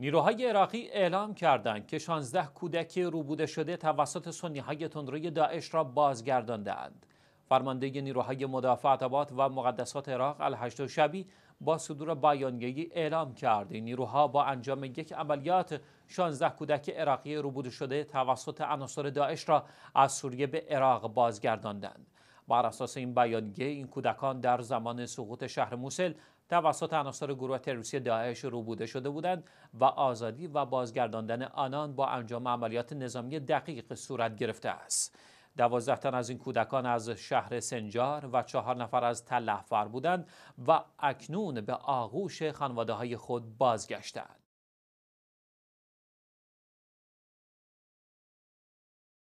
نیروهای عراقی اعلام کردند که 16 کودک روبوده شده توسط های تندروی داعش را بازگرداندهاند. فرمانده نیروهای مدافع عطبات و مقدسات عراق الهشت شبی با صدور بیانیه‌ای اعلام کرد نیروها با انجام یک عملیات 16 کودک عراقی روبوده شده توسط عناصر داعش را از سوریه به عراق بازگرداندند. بر اساس این بیانیه این کودکان در زمان سقوط شهر موسل توسط عناصر گروه تروریستی داعش روبوده شده بودند و آزادی و بازگرداندن آنان با انجام عملیات نظامی دقیق صورت گرفته است دوازده تن از این کودکان از شهر سنجار و چهار نفر از تلهفر بودند و اکنون به آغوش خانواده های خود بازگشتند